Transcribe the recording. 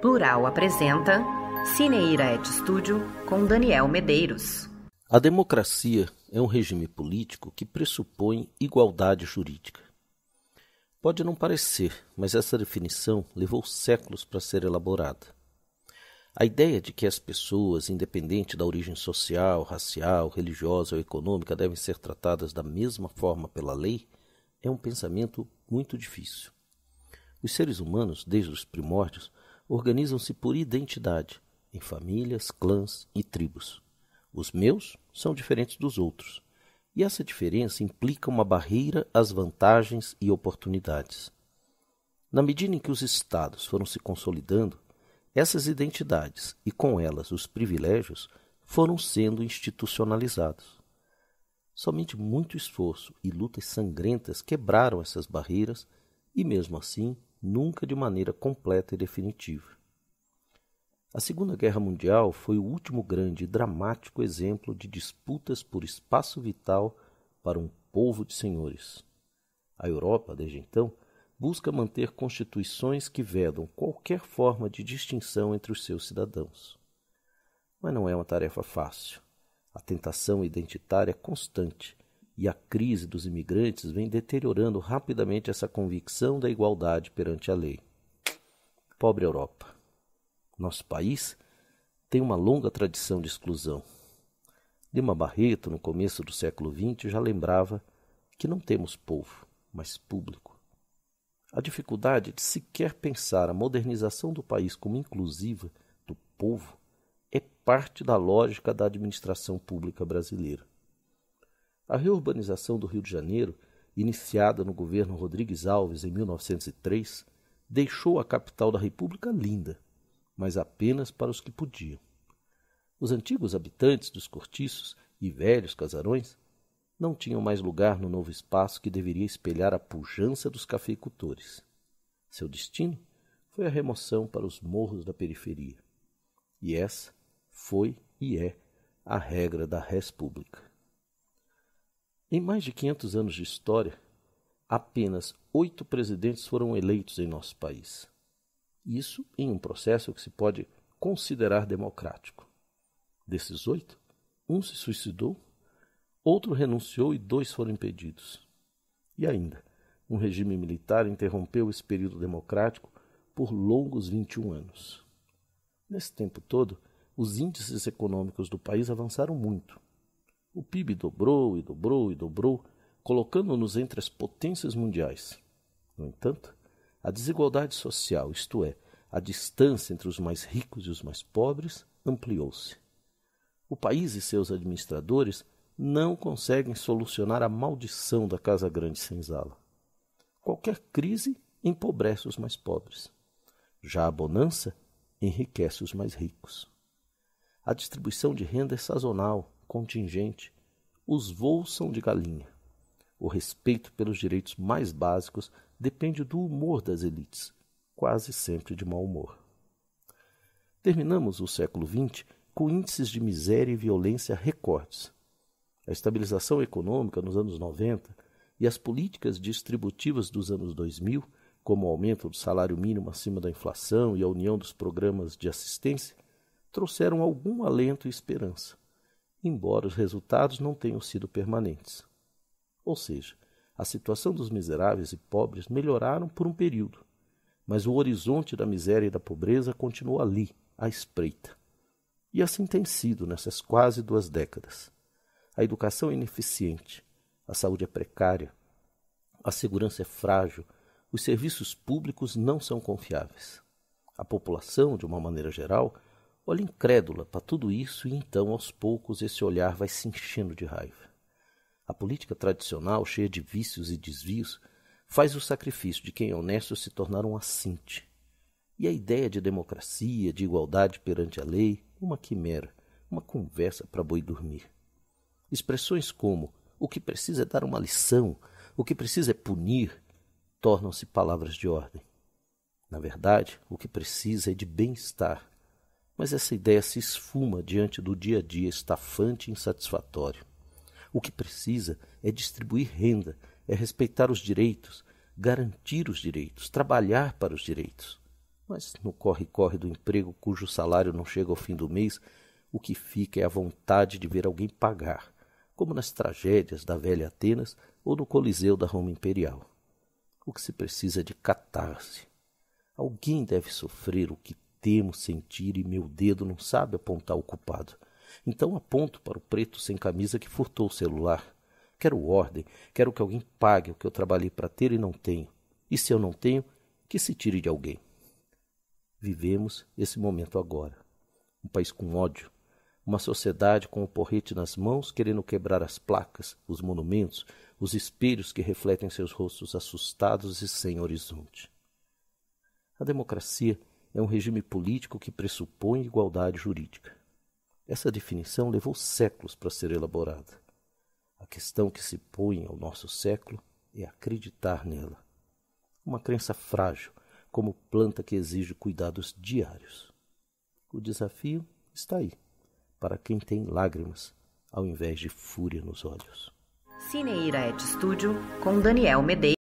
Plural apresenta Cineira et Studio com Daniel Medeiros. A democracia é um regime político que pressupõe igualdade jurídica. Pode não parecer, mas essa definição levou séculos para ser elaborada. A ideia de que as pessoas, independente da origem social, racial, religiosa ou econômica, devem ser tratadas da mesma forma pela lei é um pensamento muito difícil. Os seres humanos, desde os primórdios, organizam-se por identidade, em famílias, clãs e tribos. Os meus são diferentes dos outros, e essa diferença implica uma barreira às vantagens e oportunidades. Na medida em que os estados foram se consolidando, essas identidades e com elas os privilégios foram sendo institucionalizados. Somente muito esforço e lutas sangrentas quebraram essas barreiras e mesmo assim nunca de maneira completa e definitiva. A Segunda Guerra Mundial foi o último grande e dramático exemplo de disputas por espaço vital para um povo de senhores. A Europa, desde então, busca manter constituições que vedam qualquer forma de distinção entre os seus cidadãos. Mas não é uma tarefa fácil. A tentação identitária é constante e a crise dos imigrantes vem deteriorando rapidamente essa convicção da igualdade perante a lei. Pobre Europa. Nosso país tem uma longa tradição de exclusão. Lima Barreto, no começo do século XX, já lembrava que não temos povo, mas público. A dificuldade de sequer pensar a modernização do país como inclusiva do povo é parte da lógica da administração pública brasileira. A reurbanização do Rio de Janeiro, iniciada no governo Rodrigues Alves em 1903, deixou a capital da República linda, mas apenas para os que podiam. Os antigos habitantes dos cortiços e velhos casarões não tinham mais lugar no novo espaço que deveria espelhar a pujança dos cafeicultores. Seu destino foi a remoção para os morros da periferia. E essa foi e é a regra da República. Em mais de 500 anos de história, apenas oito presidentes foram eleitos em nosso país. Isso em um processo que se pode considerar democrático. Desses oito, um se suicidou, outro renunciou e dois foram impedidos. E ainda, um regime militar interrompeu esse período democrático por longos 21 anos. Nesse tempo todo, os índices econômicos do país avançaram muito, o PIB dobrou e dobrou e dobrou, colocando-nos entre as potências mundiais. No entanto, a desigualdade social, isto é, a distância entre os mais ricos e os mais pobres, ampliou-se. O país e seus administradores não conseguem solucionar a maldição da Casa Grande Senzala. Qualquer crise empobrece os mais pobres. Já a bonança enriquece os mais ricos. A distribuição de renda é sazonal, contingente, os voos são de galinha. O respeito pelos direitos mais básicos depende do humor das elites, quase sempre de mau humor. Terminamos o século XX com índices de miséria e violência recordes. A estabilização econômica nos anos 90 e as políticas distributivas dos anos 2000, como o aumento do salário mínimo acima da inflação e a união dos programas de assistência, trouxeram algum alento e esperança embora os resultados não tenham sido permanentes. Ou seja, a situação dos miseráveis e pobres melhoraram por um período, mas o horizonte da miséria e da pobreza continua ali, à espreita. E assim tem sido nessas quase duas décadas. A educação é ineficiente, a saúde é precária, a segurança é frágil, os serviços públicos não são confiáveis. A população, de uma maneira geral, Olha incrédula para tudo isso e então, aos poucos, esse olhar vai se enchendo de raiva. A política tradicional, cheia de vícios e desvios, faz o sacrifício de quem é honesto se tornar um assinte. E a ideia de democracia, de igualdade perante a lei, uma quimera, uma conversa para boi dormir. Expressões como o que precisa é dar uma lição, o que precisa é punir, tornam-se palavras de ordem. Na verdade, o que precisa é de bem-estar, mas essa ideia se esfuma diante do dia a dia estafante e insatisfatório. O que precisa é distribuir renda, é respeitar os direitos, garantir os direitos, trabalhar para os direitos. Mas no corre-corre do emprego cujo salário não chega ao fim do mês, o que fica é a vontade de ver alguém pagar, como nas tragédias da velha Atenas ou no Coliseu da Roma Imperial. O que se precisa é de catarse. Alguém deve sofrer o que temo sentir e meu dedo não sabe apontar o culpado. Então aponto para o preto sem camisa que furtou o celular. Quero ordem, quero que alguém pague o que eu trabalhei para ter e não tenho. E se eu não tenho, que se tire de alguém. Vivemos esse momento agora. Um país com ódio, uma sociedade com o porrete nas mãos querendo quebrar as placas, os monumentos, os espelhos que refletem seus rostos assustados e sem horizonte. A democracia é um regime político que pressupõe igualdade jurídica. Essa definição levou séculos para ser elaborada. A questão que se põe ao nosso século é acreditar nela. Uma crença frágil, como planta que exige cuidados diários. O desafio está aí, para quem tem lágrimas ao invés de fúria nos olhos. Cineira et Studio com Daniel Medeiros.